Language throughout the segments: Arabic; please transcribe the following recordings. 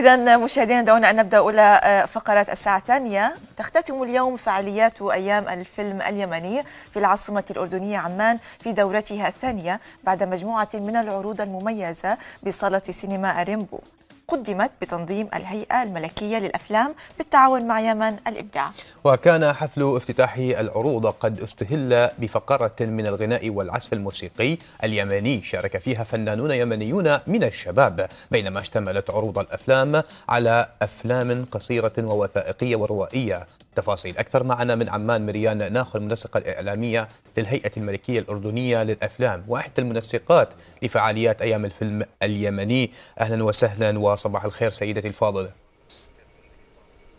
إذا مشاهدينا دعونا أن نبدأ أولى آه، فقرات الساعة الثانية تختتم اليوم فعاليات أيام الفيلم اليمني في العاصمة الأردنية عمان في دورتها الثانية بعد مجموعة من العروض المميزة بصالة سينما ريمبو قدمت بتنظيم الهيئة الملكية للأفلام بالتعاون مع يمن الإبداع وكان حفل افتتاح العروض قد استهل بفقرة من الغناء والعزف الموسيقي اليمني شارك فيها فنانون يمنيون من الشباب بينما اشتملت عروض الأفلام على أفلام قصيرة ووثائقية وروائية تفاصيل أكثر معنا من عمان مريان ناخو المنسقة الإعلامية للهيئة الملكية الأردنية للأفلام وأحدى المنسقات لفعاليات أيام الفيلم اليمني أهلا وسهلا وصباح الخير سيدتي الفاضلة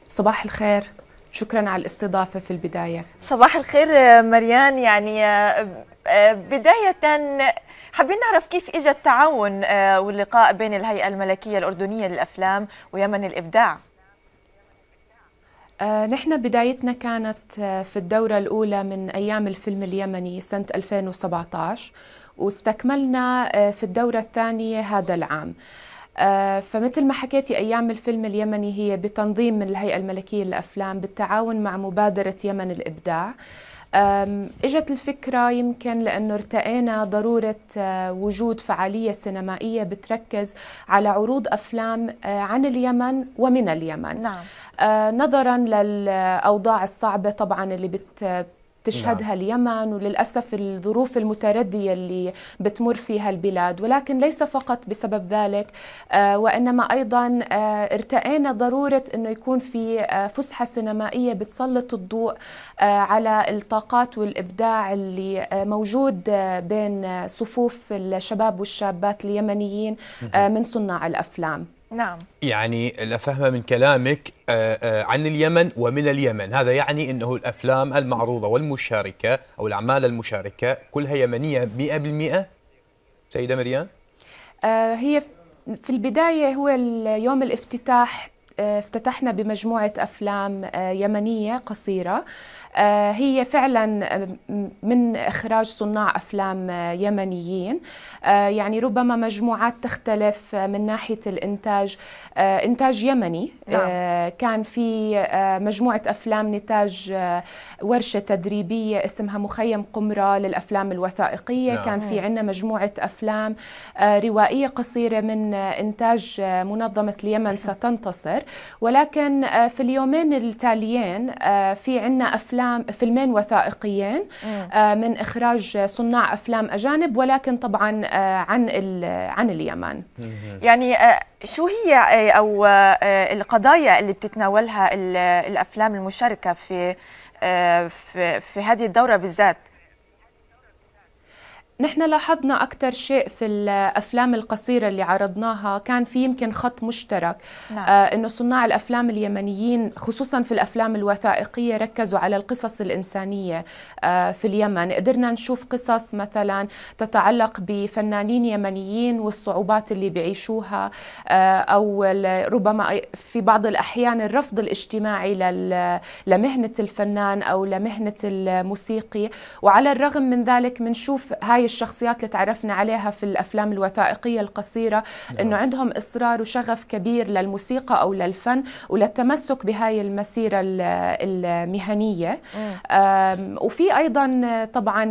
صباح الخير شكرا على الاستضافة في البداية صباح الخير مريان يعني آه، آه، بداية حابين نعرف كيف اجى التعاون آه، واللقاء بين الهيئة الملكية الأردنية للأفلام ويمن الإبداع آه، نحن بدايتنا كانت آه، في الدورة الأولى من أيام الفيلم اليمني سنة 2017 واستكملنا آه، في الدورة الثانية هذا العام فمثل ما حكيتي أيام الفيلم اليمني هي بتنظيم من الهيئة الملكية للأفلام بالتعاون مع مبادرة يمن الإبداع اجت الفكرة يمكن لأنه ارتقينا ضرورة آه، وجود فعالية سينمائية بتركز على عروض أفلام آه، عن اليمن ومن اليمن نعم. آه، نظرا للأوضاع الصعبة طبعا اللي بت تشهدها نعم. اليمن وللأسف الظروف المتردية اللي بتمر فيها البلاد ولكن ليس فقط بسبب ذلك آه، وإنما أيضا آه، ارتئينا ضرورة أنه يكون في آه، فسحة سينمائية بتسلط الضوء على الطاقات والإبداع اللي موجود بين صفوف الشباب والشابات اليمنيين من صناع الأفلام نعم يعني لفهمه من كلامك آه، آه، عن اليمن ومن اليمن هذا يعني أنه الأفلام المعروضة والمشاركة أو الأعمال المشاركة كلها يمنية بالمئة سيدة مريان آه، هي في البداية هو يوم الافتتاح آه، افتتحنا بمجموعة أفلام آه، يمنية قصيرة آه، هي فعلا من إخراج صناع أفلام يمنيين يعني ربما مجموعات تختلف من ناحية الإنتاج إنتاج يمني نعم. كان في مجموعة أفلام نتاج ورشة تدريبية اسمها مخيم قمرة للأفلام الوثائقية نعم. كان في عندنا مجموعة أفلام روائية قصيرة من إنتاج منظمة اليمن نعم. ستنتصر ولكن آه، في اليومين التاليين آه، في عنا أفلام فيلمين وثائقيين آه، من إخراج صناع أفلام أجانب ولكن طبعا عن عن اليمن يعني شو هي أو القضايا اللي بتتناولها الأفلام المشاركة في في, في هذه الدورة بالذات نحن لاحظنا أكثر شيء في الأفلام القصيرة اللي عرضناها كان في يمكن خط مشترك نعم. آه إنه صناع الأفلام اليمنيين خصوصا في الأفلام الوثائقية ركزوا على القصص الإنسانية آه في اليمن قدرنا نشوف قصص مثلا تتعلق بفنانين يمنيين والصعوبات اللي بيعيشوها آه أو ربما في بعض الأحيان الرفض الاجتماعي لمهنة الفنان أو لمهنة الموسيقي وعلى الرغم من ذلك منشوف هاي الشخصيات اللي تعرفنا عليها في الافلام الوثائقيه القصيره نعم. انه عندهم اصرار وشغف كبير للموسيقى او للفن وللتمسك بهاي المسيره المهنيه وفي ايضا طبعا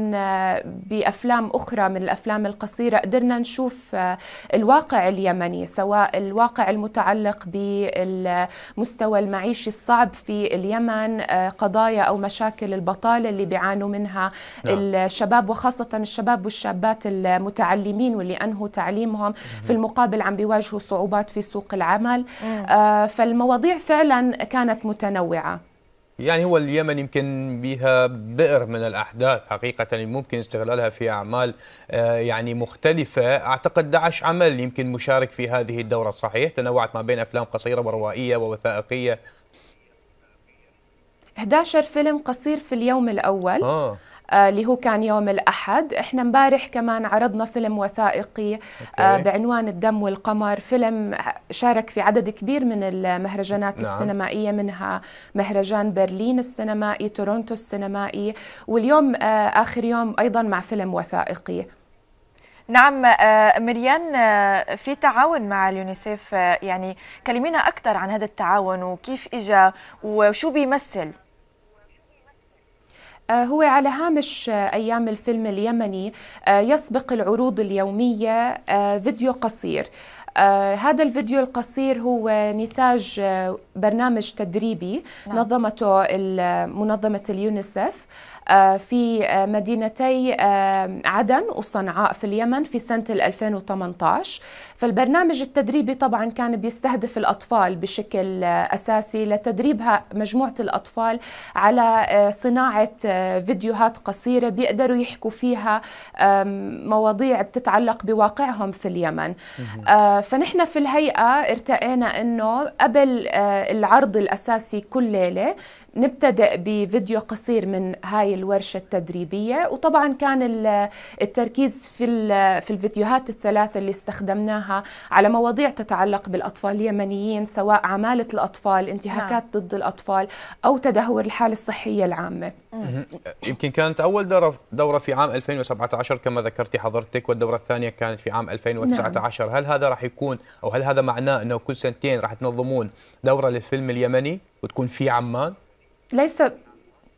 بافلام اخرى من الافلام القصيره قدرنا نشوف آه، الواقع اليمني سواء الواقع المتعلق بالمستوى المعيشي الصعب في اليمن آه، قضايا او مشاكل البطاله اللي بيعانوا منها نعم. الشباب وخاصه الشباب والشابات المتعلمين واللي أنهوا تعليمهم في المقابل عم بيواجهوا صعوبات في سوق العمل آه، فالمواضيع فعلا كانت متنوعة يعني هو اليمن يمكن بها بئر من الاحداث حقيقه ممكن استغلالها في اعمال آه، يعني مختلفه اعتقد دعش عمل يمكن مشارك في هذه الدوره صحيح تنوعت ما بين افلام قصيره وروائيه ووثائقيه 11 فيلم قصير في اليوم الاول آه. آه، اللي هو كان يوم الأحد إحنا مبارح كمان عرضنا فيلم وثائقي آه، أوكي. بعنوان الدم والقمر فيلم شارك في عدد كبير من المهرجانات نعم. السينمائية منها مهرجان برلين السينمائي تورونتو السينمائي واليوم آه، آخر يوم أيضا مع فيلم وثائقي نعم مريان في تعاون مع اليونيسيف يعني كلمينا أكثر عن هذا التعاون وكيف إجا وشو بيمثل آه، هو على هامش آه، أيام الفيلم اليمني آه، يسبق العروض اليومية فيديو قصير هذا الفيديو القصير هو نتاج برنامج تدريبي نعم. نظمته منظمة اليونيسف آه، في آه، مدينتي آه، عدن وصنعاء في اليمن في سنة 2018 فالبرنامج التدريبي طبعا كان بيستهدف الأطفال بشكل أساسي لتدريبها مجموعة الأطفال على صناعة فيديوهات قصيرة بيقدروا يحكوا فيها مواضيع بتتعلق بواقعهم في اليمن فنحن في الهيئة ارتئينا أنه قبل العرض الأساسي كل ليلة نبتدأ بفيديو قصير من هاي الورشة التدريبية وطبعا كان التركيز في في الفيديوهات الثلاثة اللي استخدمناها على مواضيع تتعلق بالأطفال اليمنيين سواء عمالة الأطفال انتهاكات نعم. ضد الأطفال أو تدهور الحالة الصحية العامة يمكن كانت أول دورة, في عام 2017 كما ذكرتي حضرتك والدورة الثانية كانت في عام 2019 نعم. هل هذا راح يكون أو هل هذا معناه أنه كل سنتين راح تنظمون دورة للفيلم اليمني وتكون في عمان؟ ليس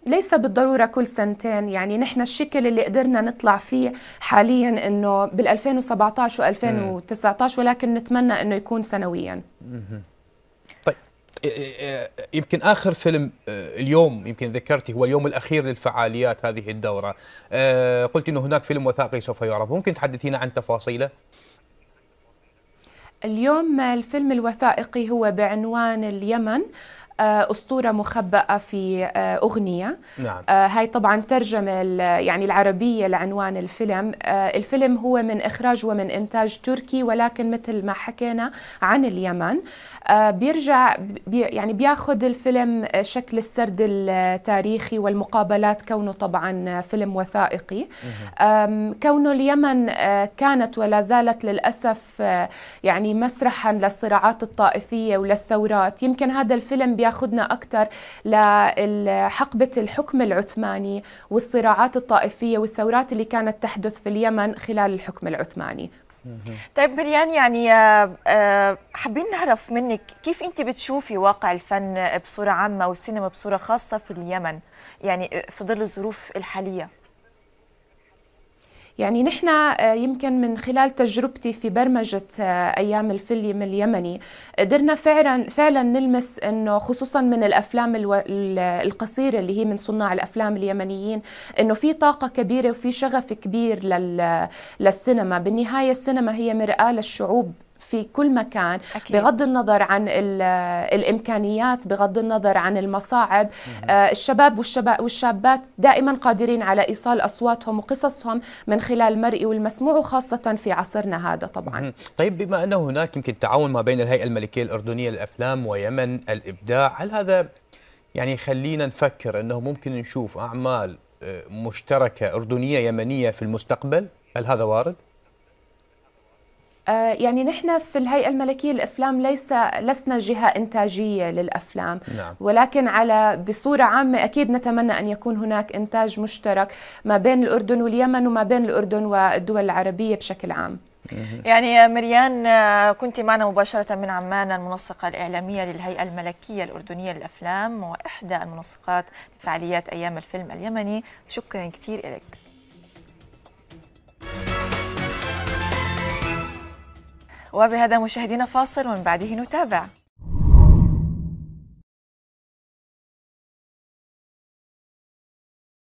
ليس بالضروره كل سنتين يعني نحن الشكل اللي قدرنا نطلع فيه حاليا انه بال2017 و2019 ولكن نتمنى انه يكون سنويا طيب يمكن اخر فيلم آه، اليوم يمكن ذكرتي هو اليوم الاخير للفعاليات هذه الدوره آه، قلت انه هناك فيلم وثائقي سوف يعرض ممكن تحدثينا عن تفاصيله اليوم الفيلم الوثائقي هو بعنوان اليمن آه، أسطورة مخبأة في آه، أغنية نعم. آه، هاي طبعا ترجمة يعني العربية لعنوان الفيلم الفيلم هو من إخراج ومن إنتاج تركي ولكن مثل ما حكينا عن اليمن بيرجع بي يعني بياخذ الفيلم شكل السرد التاريخي والمقابلات كونه طبعا فيلم وثائقي كونه اليمن كانت ولا زالت للأسف يعني مسرحا للصراعات الطائفية وللثورات يمكن هذا الفيلم بياخذنا اكثر لحقبه الحكم العثماني والصراعات الطائفيه والثورات اللي كانت تحدث في اليمن خلال الحكم العثماني طيب مريان يعني آه، آه، حابين نعرف منك كيف انت بتشوفي واقع الفن بصوره عامه والسينما بصوره خاصه في اليمن يعني آه، في ظل الظروف الحاليه يعني نحن آه، يمكن من خلال تجربتي في برمجة آه، أيام الفيلم اليمني قدرنا فعلا فعلا نلمس أنه خصوصا من الأفلام القصيرة اللي هي من صناع الأفلام اليمنيين أنه في طاقة كبيرة وفي شغف كبير للسينما بالنهاية السينما هي مرآة للشعوب في كل مكان أكيد. بغض النظر عن الامكانيات بغض النظر عن المصاعب آه الشباب والشباب والشابات دائما قادرين على ايصال اصواتهم وقصصهم من خلال المرئي والمسموع وخاصه في عصرنا هذا طبعا مم. طيب بما انه هناك يمكن تعاون ما بين الهيئه الملكيه الاردنيه للافلام ويمن الابداع هل هذا يعني خلينا نفكر انه ممكن نشوف اعمال آه، مشتركه اردنيه يمنيه في المستقبل هل هذا وارد آه، يعني نحن في الهيئة الملكية للأفلام ليس لسنا جهة إنتاجية للأفلام نعم. ولكن على بصورة عامة أكيد نتمنى أن يكون هناك إنتاج مشترك ما بين الأردن واليمن وما بين الأردن والدول العربية بشكل عام يعني مريان آه، كنت معنا مباشرة من عمان المنسقة الإعلامية للهيئة الملكية الأردنية للأفلام وإحدى المنسقات لفعاليات أيام الفيلم اليمني شكرا كثير لك وبهذا مشاهدينا فاصل ومن بعده نتابع